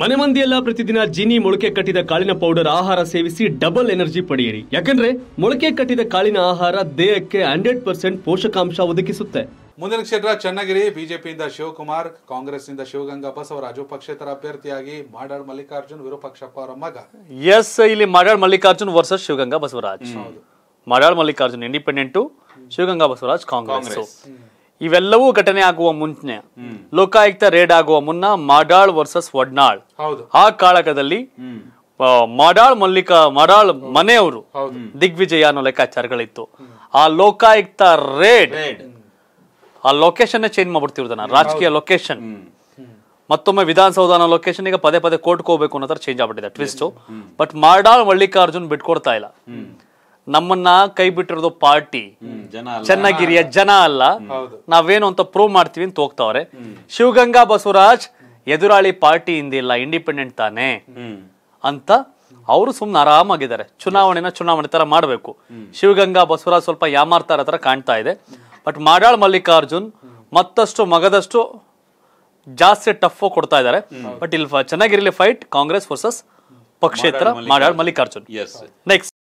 ಮನೆ ಮಂದಿಯೆಲ್ಲ ಪ್ರತಿದಿನ ಜೀನಿ ಮೊಳಕೆ ಕಟ್ಟಿದ ಕಾಳಿನ ಪೌಡರ್ ಆಹಾರ ಸೇವಿಸಿ ಡಬಲ್ ಎನರ್ಜಿ ಪಡೆಯಿರಿ ಯಾಕಂದ್ರೆ ಮೊಳಕೆ ಕಟ್ಟಿದ ಕಾಳಿನ ಆಹಾರ ದೇಹಕ್ಕೆ ಹಂಡ್ರೆಡ್ ಪರ್ಸೆಂಟ್ ಪೋಷಕಾಂಶ ಒದಗಿಸುತ್ತೆ ಮುಂದಿನ ಕ್ಷೇತ್ರ ಚನ್ನಗಿರಿ ಬಿಜೆಪಿಯಿಂದ ಶಿವಕುಮಾರ್ ಕಾಂಗ್ರೆಸ್ ಕಾಂಗ್ರೆಸ್ನಿಂದ ಶಿವಗಂಗಾ ಬಸವರಾಜು ಪಕ್ಷೇತರ ಅಭ್ಯರ್ಥಿಯಾಗಿ ಮಾಡಾಳ್ ಮಲ್ಲಿಕಾರ್ಜುನ್ ವಿರೂಪಾಕ್ಷಪ್ಪ ಅವರ ಮಗ ಎಸ್ ಇಲ್ಲಿ ಮಾಡಾಳ್ ಮಲ್ಲಿಕಾರ್ಜುನ್ ವರ್ಸಸ್ ಶಿವಗಂಗಾ ಬಸವರಾಜ್ ಮಾಡಾಳ್ ಮಲ್ಲಿಕಾರ್ಜುನ್ ಇಂಡಿಪೆಂಡೆಂಟ್ ಶಿವಗಂಗಾ ಬಸವರಾಜ್ ಕಾಂಗ್ರೆಸ್ ಇವೆಲ್ಲವೂ ಘಟನೆ ಆಗುವ ಮುಂಚೆ ಲೋಕಾಯುಕ್ತ ರೇಡ್ ಆಗುವ ಮುನ್ನ ಮಾಡಾಳ್ ವರ್ಸಸ್ ವಡ್ನಾಳ್ ಆ ಕಾಳಕದಲ್ಲಿ ಮಾಡಾಳ್ ಮಲ್ಲಿಕ ಮಾಡಾಳ್ ಮನೆಯವರು ದಿಗ್ವಿಜಯ ಅನ್ನೋ ಲೆಕ್ಕಾಚಾರಗಳಿತ್ತು ಆ ಲೋಕಾಯುಕ್ತ ರೇಡ್ ಆ ಲೊಕೇಶನ್ ಚೇಂಜ್ ಮಾಡ್ಬಿಡ್ತಿರೋದನ್ನ ರಾಜಕೀಯ ಲೊಕೇಶನ್ ಮತ್ತೊಮ್ಮೆ ವಿಧಾನಸೌಧ ಅನ್ನೋ ಲೊಕೇಶನ್ ಈಗ ಪದೇ ಪದೇ ಕೋರ್ಟ್ಗೆ ಹೋಗ್ಬೇಕು ಅನ್ನೋ ತರ ಚೇಂಜ್ ಆಗ್ಬಿಟ್ಟಿದೆ ಟ್ವಿಸ್ಟ್ ಬಟ್ ಮಾಡಾಳ್ ಮಲ್ಲಿಕಾರ್ಜುನ್ ಬಿಟ್ಕೊಡ್ತಾ ಇಲ್ಲ ನಮ್ಮನ್ನ ಕೈ ಬಿಟ್ಟಿರೋದು ಪಾರ್ಟಿ ಚನ್ನಗಿರಿಯ ಜನ ಅಲ್ಲ ನಾವೇನು ಅಂತ ಪ್ರೂವ್ ಮಾಡ್ತೀವಿ ಅಂತ ಹೋಗ್ತಾವ್ರೆ ಶಿವಗಂಗಾ ಬಸವರಾಜ್ ಎದುರಾಳಿ ಪಾರ್ಟಿ ಇಂದಿಲ್ಲ ಇಂಡಿಪೆಂಡೆಂಟ್ ತಾನೇ ಅಂತ ಅವರು ಸುಮ್ನೆ ಆರಾಮಾಗಿದ್ದಾರೆ ಚುನಾವಣೆನ ಚುನಾವಣೆ ತರ ಮಾಡಬೇಕು ಶಿವಗಂಗಾ ಬಸವರಾಜ್ ಸ್ವಲ್ಪ ಯಾಮಾರ್ತಾರ ತರ ಕಾಣ್ತಾ ಇದೆ ಬಟ್ ಮಾಡಾಳ್ ಮಲ್ಲಿಕಾರ್ಜುನ್ ಮತ್ತಷ್ಟು ಮಗದಷ್ಟು ಜಾಸ್ತಿ ಟಫ್ ಕೊಡ್ತಾ ಇದ್ದಾರೆ ಬಟ್ ಇಲ್ಲಿ ಚೆನ್ನಾಗಿರಲಿ ಫೈಟ್ ಕಾಂಗ್ರೆಸ್ ವರ್ಸಸ್ ಪಕ್ಷೇತರ ಮಾಡಾಳ್ ಮಲ್ಲಿಕಾರ್ಜುನ್ ನೆಕ್ಸ್ಟ್